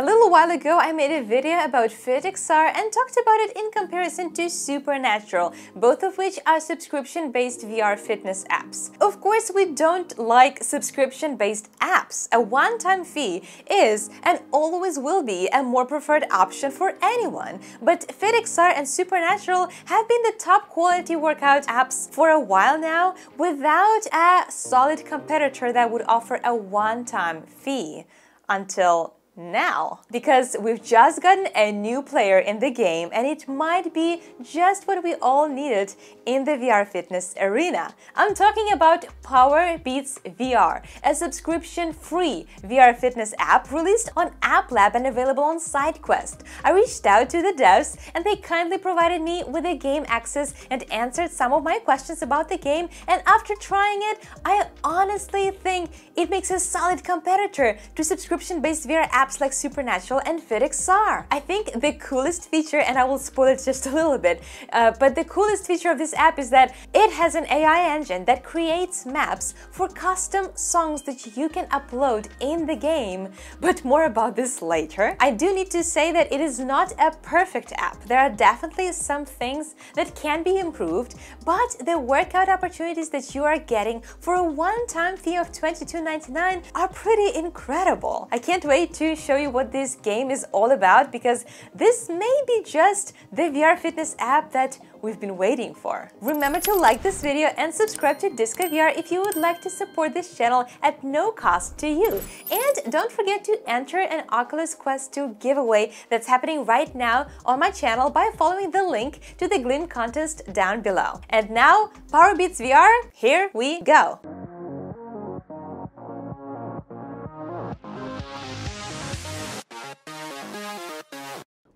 A little while ago I made a video about Vertexar and talked about it in comparison to Supernatural, both of which are subscription-based VR fitness apps. Of course, we don't like subscription-based apps. A one-time fee is and always will be a more preferred option for anyone, but Vertexar and Supernatural have been the top quality workout apps for a while now without a solid competitor that would offer a one-time fee until now because we've just gotten a new player in the game and it might be just what we all needed in the VR fitness arena. I'm talking about Power Beats VR, a subscription-free VR fitness app released on App Lab and available on SideQuest. I reached out to the devs and they kindly provided me with a game access and answered some of my questions about the game and after trying it, I honestly think it makes a solid competitor to subscription-based VR apps apps like Supernatural and FitX are. I think the coolest feature, and I will spoil it just a little bit, uh, but the coolest feature of this app is that it has an AI engine that creates maps for custom songs that you can upload in the game, but more about this later. I do need to say that it is not a perfect app. There are definitely some things that can be improved, but the workout opportunities that you are getting for a one-time fee of $22.99 are pretty incredible. I can't wait to to show you what this game is all about because this may be just the VR fitness app that we've been waiting for. Remember to like this video and subscribe to Disco VR if you would like to support this channel at no cost to you. And don't forget to enter an Oculus Quest 2 giveaway that's happening right now on my channel by following the link to the Glim contest down below. And now, Powerbeats VR, here we go!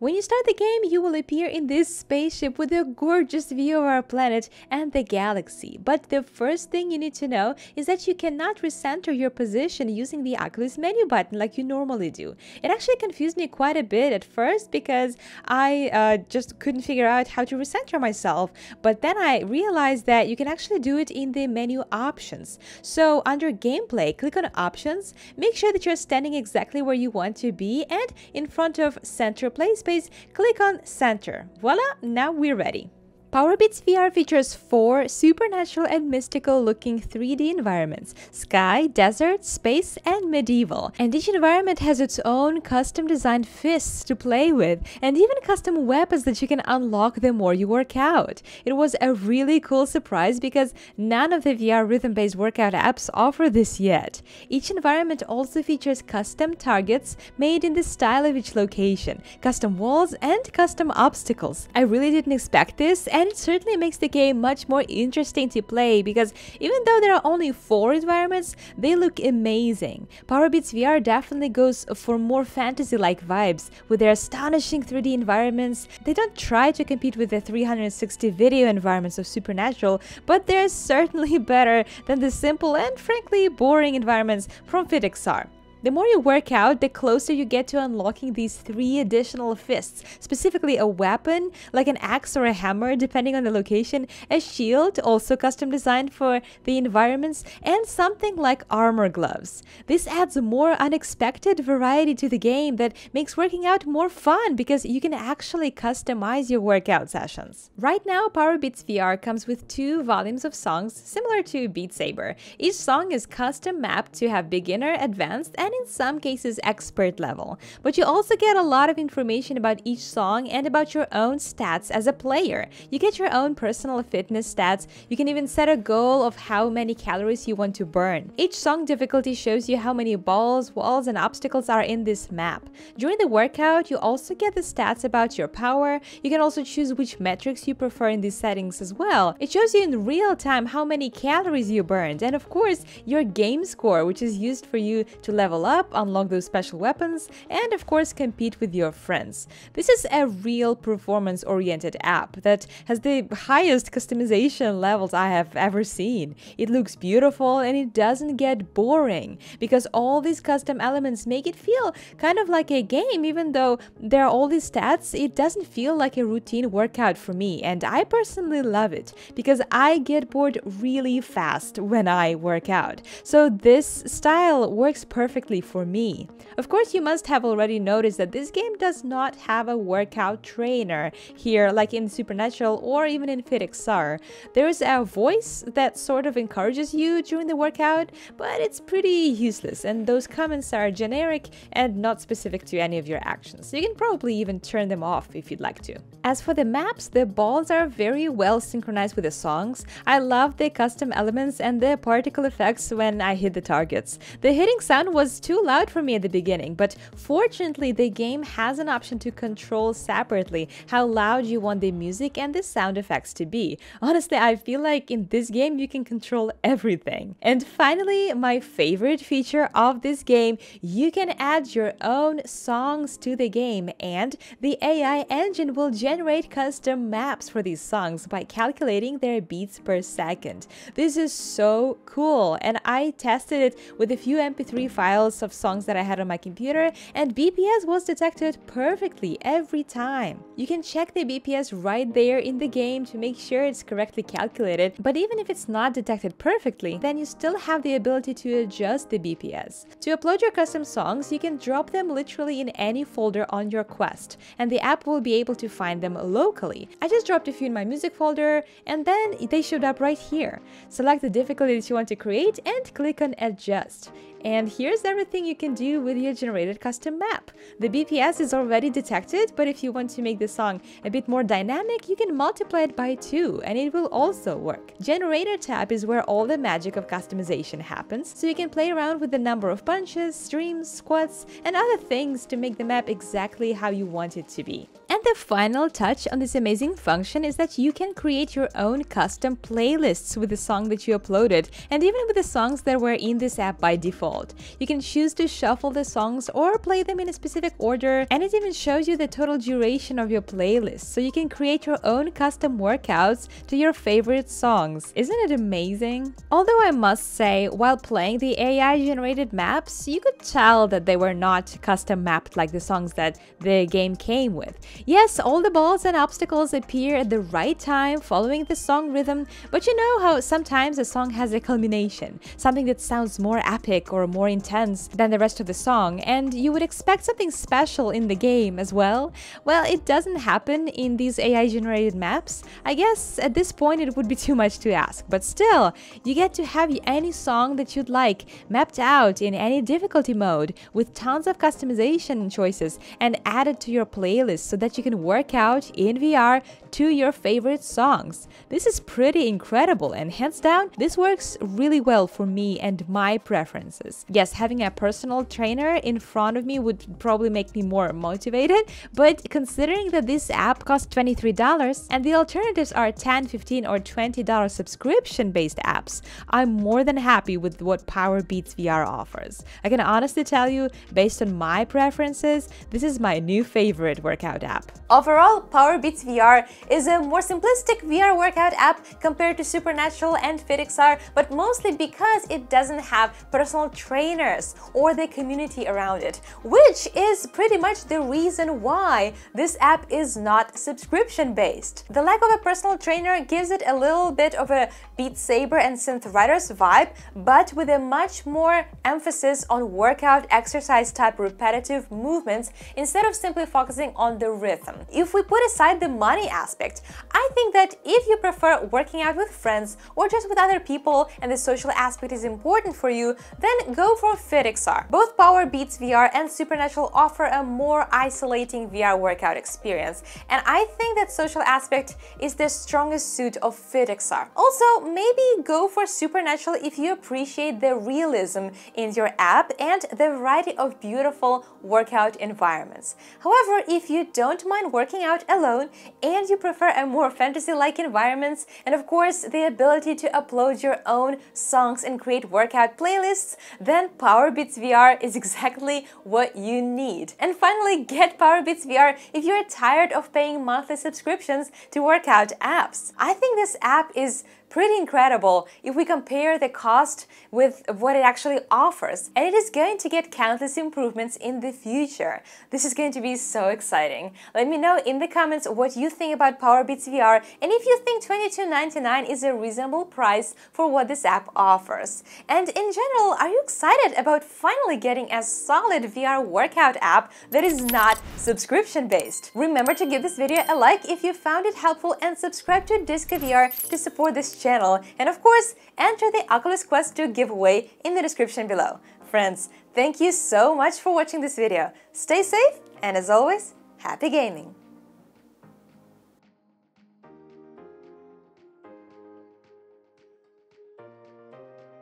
When you start the game, you will appear in this spaceship with a gorgeous view of our planet and the galaxy. But the first thing you need to know is that you cannot recenter your position using the Oculus menu button like you normally do. It actually confused me quite a bit at first because I uh, just couldn't figure out how to recenter myself. But then I realized that you can actually do it in the menu options. So under gameplay, click on options, make sure that you're standing exactly where you want to be and in front of center play space click on center. Voila, now we're ready. PowerBeats VR features four supernatural and mystical looking 3D environments sky, desert, space, and medieval. And each environment has its own custom designed fists to play with, and even custom weapons that you can unlock the more you work out. It was a really cool surprise because none of the VR rhythm based workout apps offer this yet. Each environment also features custom targets made in the style of each location, custom walls, and custom obstacles. I really didn't expect this, and and it certainly makes the game much more interesting to play because even though there are only 4 environments, they look amazing. Power Beats VR definitely goes for more fantasy-like vibes with their astonishing 3D environments. They don't try to compete with the 360 video environments of Supernatural, but they're certainly better than the simple and frankly boring environments from FitXR. The more you work out, the closer you get to unlocking these three additional fists, specifically a weapon, like an axe or a hammer, depending on the location, a shield, also custom designed for the environments, and something like armor gloves. This adds more unexpected variety to the game that makes working out more fun because you can actually customize your workout sessions. Right now, Power Beats VR comes with two volumes of songs similar to Beat Saber. Each song is custom mapped to have beginner, advanced, and and in some cases expert level. But you also get a lot of information about each song and about your own stats as a player. You get your own personal fitness stats, you can even set a goal of how many calories you want to burn. Each song difficulty shows you how many balls, walls and obstacles are in this map. During the workout, you also get the stats about your power, you can also choose which metrics you prefer in these settings as well. It shows you in real time how many calories you burned and of course your game score which is used for you to level up, unlock those special weapons, and of course compete with your friends. This is a real performance-oriented app that has the highest customization levels I have ever seen. It looks beautiful and it doesn't get boring, because all these custom elements make it feel kind of like a game, even though there are all these stats, it doesn't feel like a routine workout for me, and I personally love it, because I get bored really fast when I work out. So this style works perfectly for me. Of course, you must have already noticed that this game does not have a workout trainer here like in Supernatural or even in FitXR. There is a voice that sort of encourages you during the workout, but it's pretty useless and those comments are generic and not specific to any of your actions. You can probably even turn them off if you'd like to. As for the maps, the balls are very well synchronized with the songs. I love the custom elements and the particle effects when I hit the targets. The hitting sound was too loud for me at the beginning, but fortunately the game has an option to control separately how loud you want the music and the sound effects to be. Honestly, I feel like in this game you can control everything. And finally, my favorite feature of this game, you can add your own songs to the game and the AI engine will generate custom maps for these songs by calculating their beats per second. This is so cool and I tested it with a few MP3 files files of songs that I had on my computer and BPS was detected perfectly every time. You can check the BPS right there in the game to make sure it's correctly calculated, but even if it's not detected perfectly, then you still have the ability to adjust the BPS. To upload your custom songs, you can drop them literally in any folder on your Quest, and the app will be able to find them locally. I just dropped a few in my music folder, and then they showed up right here. Select the difficulty that you want to create and click on adjust. And here's everything you can do with your generated custom map. The BPS is already detected, but if you want to make the song a bit more dynamic, you can multiply it by 2 and it will also work. Generator tab is where all the magic of customization happens, so you can play around with the number of punches, streams, squats, and other things to make the map exactly how you want it to be. And the final touch on this amazing function is that you can create your own custom playlists with the song that you uploaded and even with the songs that were in this app by default. You can choose to shuffle the songs or play them in a specific order and it even shows you the total duration of your playlist so you can create your own custom workouts to your favorite songs. Isn't it amazing? Although I must say, while playing the AI generated maps, you could tell that they were not custom mapped like the songs that the game came with. Yes, all the balls and obstacles appear at the right time following the song rhythm, but you know how sometimes a song has a culmination, something that sounds more epic or more intense than the rest of the song, and you would expect something special in the game as well? Well, it doesn't happen in these AI generated maps. I guess at this point it would be too much to ask, but still, you get to have any song that you'd like mapped out in any difficulty mode with tons of customization choices and added to your playlist so that that you can work out in VR to your favorite songs. This is pretty incredible and hands down, this works really well for me and my preferences. Yes, having a personal trainer in front of me would probably make me more motivated, but considering that this app costs $23 and the alternatives are 10, dollars 15 dollars or $20 subscription-based apps, I'm more than happy with what Power Beats VR offers. I can honestly tell you, based on my preferences, this is my new favorite workout app app. Overall, Powerbeats VR is a more simplistic VR workout app compared to Supernatural and FitXR, but mostly because it doesn't have personal trainers or the community around it, which is pretty much the reason why this app is not subscription-based. The lack of a personal trainer gives it a little bit of a Beat Saber and Synth Riders vibe, but with a much more emphasis on workout exercise type repetitive movements instead of simply focusing on the rhythm. If we put aside the money aspect, I think that if you prefer working out with friends or just with other people and the social aspect is important for you, then go for FitXR. Both Power Beats VR and Supernatural offer a more isolating VR workout experience, and I think that social aspect is the strongest suit of FitXR. Also, maybe go for Supernatural if you appreciate the realism in your app and the variety of beautiful workout environments. However, if you don't don't mind working out alone and you prefer a more fantasy-like environments and of course the ability to upload your own songs and create workout playlists, then Powerbeats VR is exactly what you need. And finally, get Powerbeats VR if you're tired of paying monthly subscriptions to workout apps. I think this app is pretty incredible if we compare the cost with what it actually offers. And it is going to get countless improvements in the future. This is going to be so exciting. Let me know in the comments what you think about Powerbeats VR and if you think $22.99 is a reasonable price for what this app offers. And in general, are you excited about finally getting a solid VR workout app that is not subscription-based? Remember to give this video a like if you found it helpful and subscribe to Disco VR to support this channel channel, and of course, enter the Oculus Quest 2 giveaway in the description below. Friends, thank you so much for watching this video. Stay safe, and as always, happy gaming!